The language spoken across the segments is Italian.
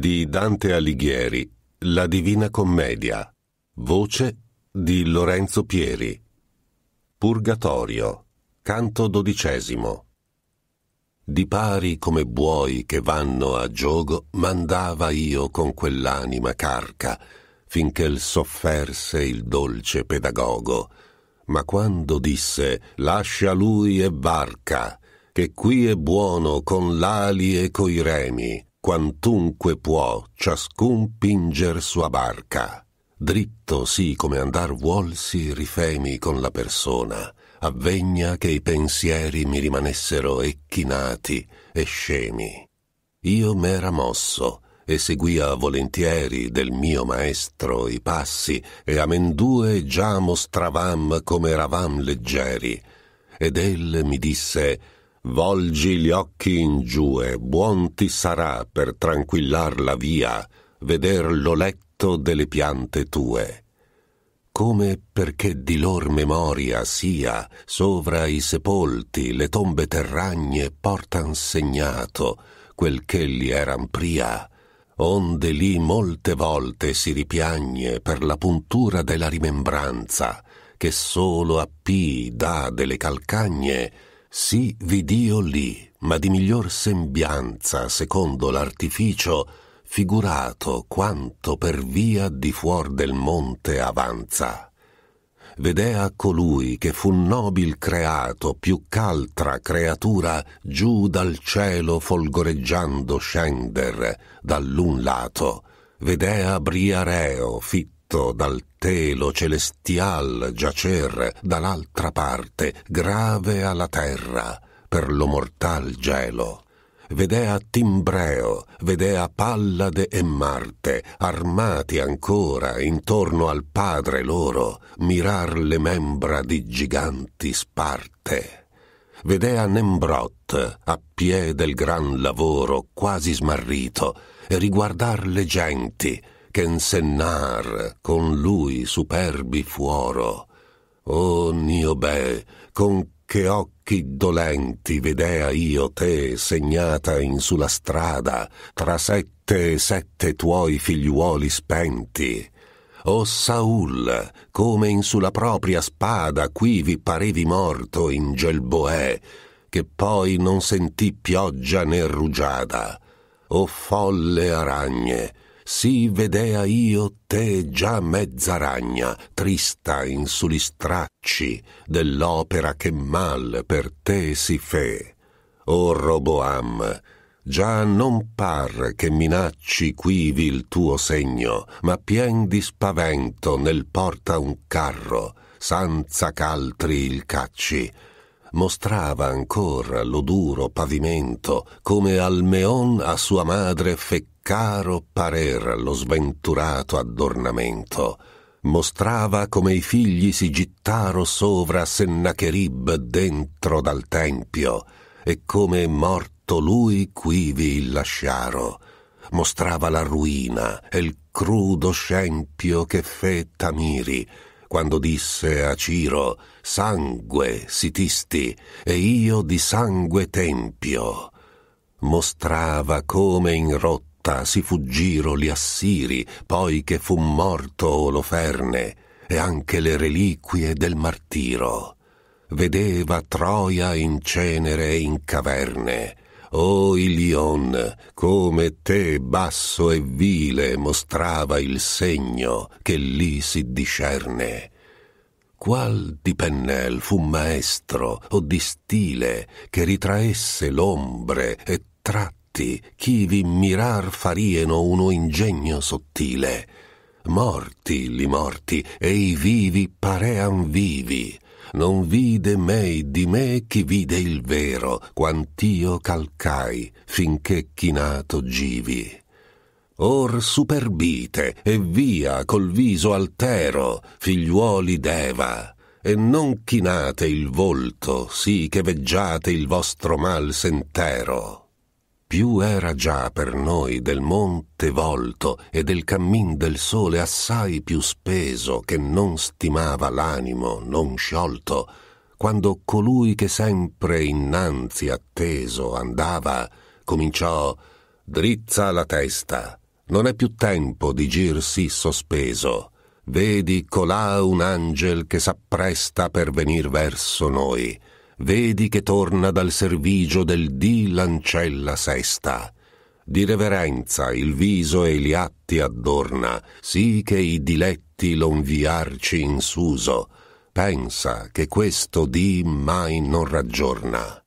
di Dante Alighieri, La Divina Commedia, voce di Lorenzo Pieri. Purgatorio, canto dodicesimo. Di pari come buoi che vanno a giogo, mandava io con quell'anima carca, finché il sofferse il dolce pedagogo. Ma quando disse lascia lui e varca, che qui è buono con l'ali e coi remi, quantunque può ciascun pinger sua barca. Dritto sì come andar vuolsi rifemi con la persona, avvegna che i pensieri mi rimanessero ecchinati e scemi. Io m'era mosso e seguia volentieri del mio maestro i passi, e amendue già mostravam come eravam leggeri. Ed elle mi disse Volgi gli occhi in giù e buon ti sarà per tranquillar la via veder l'oletto delle piante tue. Come perché di lor memoria sia, sovra i sepolti, le tombe terragne portan segnato quel che li eran pria, onde lì molte volte si ripiagne per la puntura della rimembranza, che solo a P dà delle calcagne, sì, vid'io lì, ma di miglior sembianza, secondo l'artificio, figurato quanto per via di fuor del monte avanza. Vedea colui che fu nobil creato più ch'altra creatura giù dal cielo folgoreggiando scender dall'un lato. Vedea Briareo fitto fatto dal telo celestial giacer dall'altra parte, grave alla terra, per lo mortal gelo. Vedea Timbreo, vedea Pallade e Marte, armati ancora intorno al padre loro, mirar le membra di giganti sparte. Vedea Nembrot, a piè del gran lavoro quasi smarrito, e riguardar le genti, che nsennar con lui superbi fuoro. O Niobe, con che occhi dolenti vedea io te segnata in sulla strada, tra sette e sette tuoi figliuoli spenti. O Saul, come in sulla propria spada qui vi parevi morto in Gelboè, che poi non sentì pioggia né rugiada. O folle aragne, si vedea io te già mezza ragna, trista in sugli stracci dell'opera che mal per te si fe. O Roboam, già non par che minacci quivi il tuo segno, ma pien di spavento nel porta un carro, senza ch'altri il cacci, mostrava ancora lo duro pavimento come Almeon a sua madre feccata caro parer lo sventurato adornamento mostrava come i figli si gittaro sovra Sennacherib dentro dal tempio e come morto lui quivi il lasciaro mostrava la ruina e il crudo scempio che fe Tamiri quando disse a Ciro sangue sitisti e io di sangue tempio mostrava come in rotta lotta si fuggiro gli assiri, poi che fu morto Oloferne, e anche le reliquie del martiro. Vedeva Troia in cenere e in caverne. O Ilion, come te basso e vile mostrava il segno che lì si discerne. Qual di pennel fu maestro o di stile che ritraesse l'ombre e tratti fatti chivi mirar farieno uno ingegno sottile. Morti li morti e i vivi parean vivi. Non vide mei di me chi vide il vero, quant'io calcai finché chinato givi or superbite e via col viso altero, figliuoli d'Eva, e non chinate il volto, sì che veggiate il vostro mal sentero più era già per noi del monte volto e del cammin del sole assai più speso che non stimava l'animo non sciolto, quando colui che sempre innanzi atteso andava, cominciò drizza la testa, non è più tempo di girsi sospeso. Vedi colà un angel che s'appresta per venir verso noi vedi che torna dal servigio del dì l'ancella sesta. Di reverenza il viso e gli atti adorna, sì che i diletti lo inviarci in suso. Pensa che questo dì mai non raggiorna.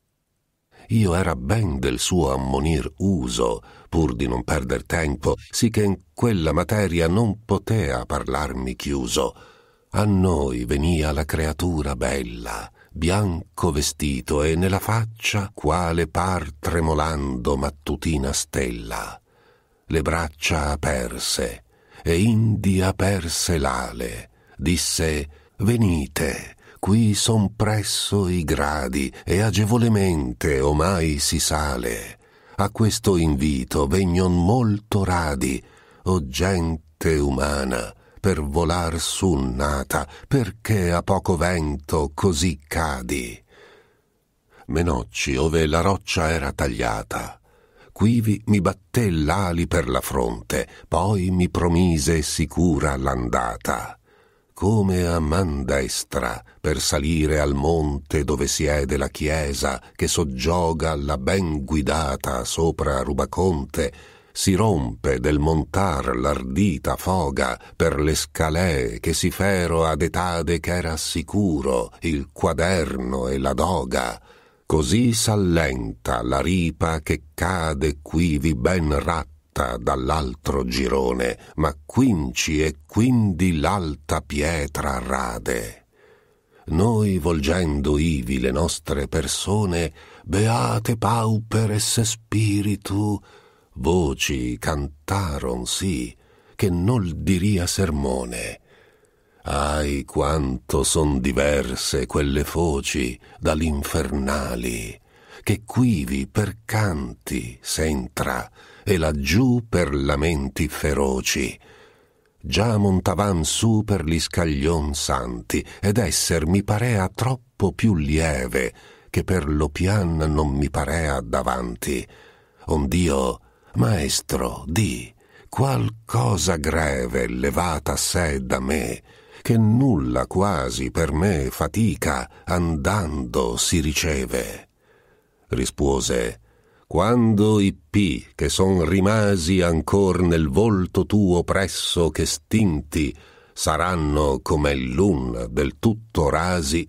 Io era ben del suo ammonir uso, pur di non perder tempo, sì che in quella materia non potea parlarmi chiuso. A noi venia la creatura bella, bianco vestito e nella faccia quale par tremolando mattutina stella, le braccia aperse e indi aperse l'ale, disse Venite, qui son presso i gradi e agevolemente omai si sale. A questo invito vegnon molto radi, o gente umana, per volar su nata, perché a poco vento così cadi. Menocci, ove la roccia era tagliata, quivi mi batté l'ali per la fronte, poi mi promise sicura l'andata. Come a man destra per salire al monte dove siede la chiesa che soggioga la ben guidata sopra Rubaconte, si rompe del montar l'ardita foga per le scalee che si fero ad etade ch'era sicuro il quaderno e la doga. Così s'allenta la ripa che cade quivi ben ratta dall'altro girone, ma quinci e quindi l'alta pietra rade noi volgendo ivi le nostre persone, beate paupere se spiritu voci cantaron sì, che nol diria sermone. Ahi quanto son diverse quelle foci dall'infernali, che quivi per canti s'entra e laggiù per lamenti feroci. Già montavan su per gli scaglion santi, ed esser mi parea troppo più lieve che per lo pian non mi parea davanti. Ond'io Maestro, di qualcosa greve levata sé da me, che nulla quasi per me fatica andando si riceve. Rispose quando i p che son rimasi ancor nel volto tuo presso che stinti saranno come l'un del tutto rasi,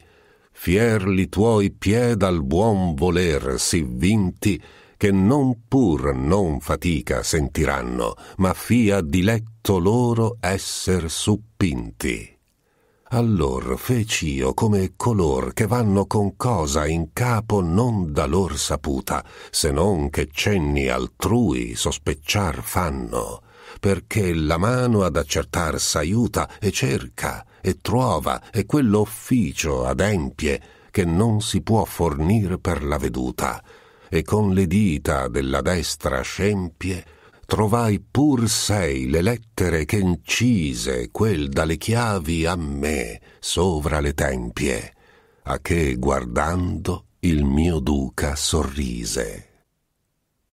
fier li tuoi piedi al buon voler si vinti che non pur non fatica sentiranno, ma fia diletto loro esser suppinti. Allor feci io come color che vanno con cosa in capo non da lor saputa, se non che cenni altrui sospecciar fanno, perché la mano ad accertar s'aiuta e cerca e trova e quello officio adempie che non si può fornir per la veduta, e con le dita della destra scempie trovai pur sei le lettere che incise quel dalle chiavi a me sovra le tempie a che guardando il mio duca sorrise